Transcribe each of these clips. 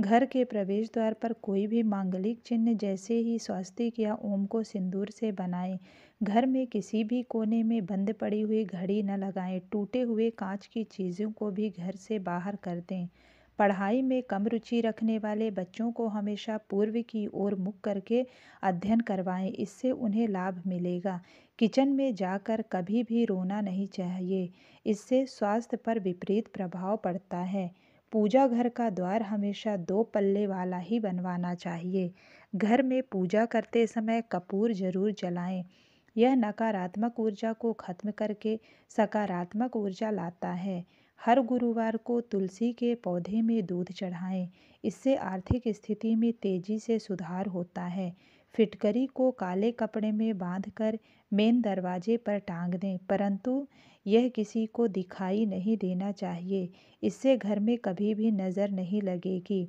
घर के प्रवेश द्वार पर कोई भी मांगलिक चिन्ह जैसे ही स्वास्तिक या ओम को सिंदूर से बनाएं घर में किसी भी कोने में बंद पड़ी हुई घड़ी न लगाएं टूटे हुए कांच की चीज़ों को भी घर से बाहर कर दें पढ़ाई में कम रुचि रखने वाले बच्चों को हमेशा पूर्व की ओर मुख करके अध्ययन करवाएं इससे उन्हें लाभ मिलेगा किचन में जाकर कभी भी रोना नहीं चाहिए इससे स्वास्थ्य पर विपरीत प्रभाव पड़ता है पूजा घर का द्वार हमेशा दो पल्ले वाला ही बनवाना चाहिए घर में पूजा करते समय कपूर जरूर जलाएं यह नकारात्मक ऊर्जा को खत्म करके सकारात्मक ऊर्जा लाता है हर गुरुवार को तुलसी के पौधे में दूध चढ़ाएं इससे आर्थिक स्थिति में तेजी से सुधार होता है फिटकरी को काले कपड़े में बांधकर मेन दरवाजे पर टांग दें परंतु यह किसी को दिखाई नहीं देना चाहिए इससे घर में कभी भी नज़र नहीं लगेगी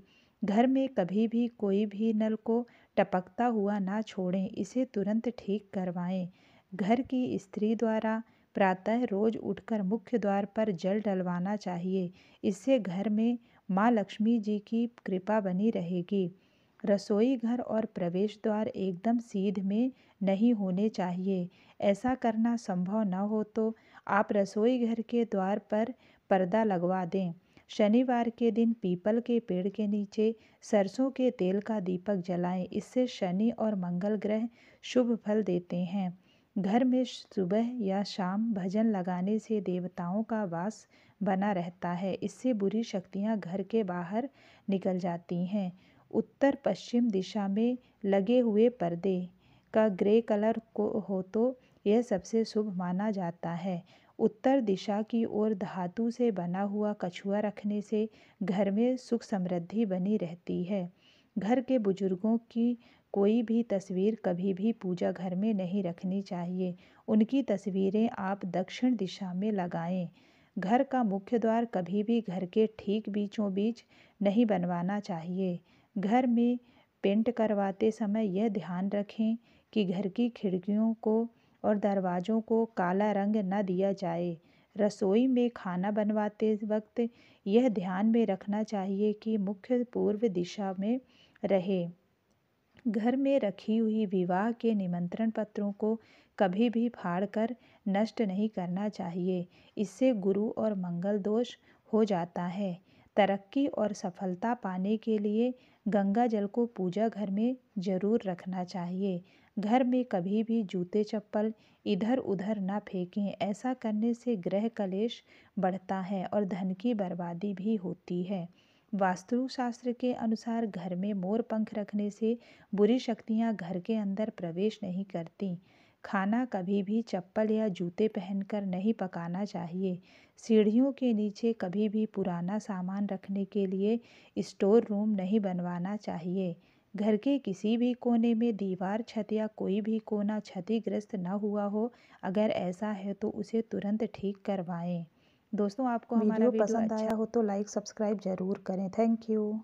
घर में कभी भी कोई भी नल को टपकता हुआ ना छोड़ें इसे तुरंत ठीक करवाएं घर की स्त्री द्वारा प्रातः रोज उठकर मुख्य द्वार पर जल डलवाना चाहिए इससे घर में माँ लक्ष्मी जी की कृपा बनी रहेगी रसोई घर और प्रवेश द्वार एकदम सीध में नहीं होने चाहिए ऐसा करना संभव न हो तो आप रसोई घर के द्वार पर पर्दा लगवा दें शनिवार के दिन पीपल के पेड़ के नीचे सरसों के तेल का दीपक जलाएं इससे शनि और मंगल ग्रह शुभ फल देते हैं घर में सुबह या शाम भजन लगाने से देवताओं का वास बना रहता है इससे बुरी शक्तियां घर के बाहर निकल जाती हैं उत्तर पश्चिम दिशा में लगे हुए पर्दे का ग्रे कलर को हो तो यह सबसे शुभ माना जाता है उत्तर दिशा की ओर धातु से बना हुआ कछुआ रखने से घर में सुख समृद्धि बनी रहती है घर के बुजुर्गों की कोई भी तस्वीर कभी भी पूजा घर में नहीं रखनी चाहिए उनकी तस्वीरें आप दक्षिण दिशा में लगाएं घर का मुख्य द्वार कभी भी घर के ठीक बीचों बीच नहीं बनवाना चाहिए घर में पेंट करवाते समय यह ध्यान रखें कि घर की खिड़कियों को और दरवाज़ों को काला रंग न दिया जाए रसोई में खाना बनवाते वक्त यह ध्यान में रखना चाहिए कि मुख्य पूर्व दिशा में रहे घर में रखी हुई विवाह के निमंत्रण पत्रों को कभी भी फाड़कर नष्ट नहीं करना चाहिए इससे गुरु और मंगल दोष हो जाता है तरक्की और सफलता पाने के लिए गंगा जल को पूजा घर में ज़रूर रखना चाहिए घर में कभी भी जूते चप्पल इधर उधर ना फेंकें ऐसा करने से गृह कलेश बढ़ता है और धन की बर्बादी भी होती है वास्तुशास्त्र के अनुसार घर में मोर पंख रखने से बुरी शक्तियाँ घर के अंदर प्रवेश नहीं करती खाना कभी भी चप्पल या जूते पहनकर नहीं पकाना चाहिए सीढ़ियों के नीचे कभी भी पुराना सामान रखने के लिए स्टोर रूम नहीं बनवाना चाहिए घर के किसी भी कोने में दीवार छत या कोई भी कोना क्षतिग्रस्त न हुआ हो अगर ऐसा है तो उसे तुरंत ठीक करवाएं दोस्तों आपको हमारा पसंद अच्छा आया हो तो लाइक सब्सक्राइब जरूर करें थैंक यू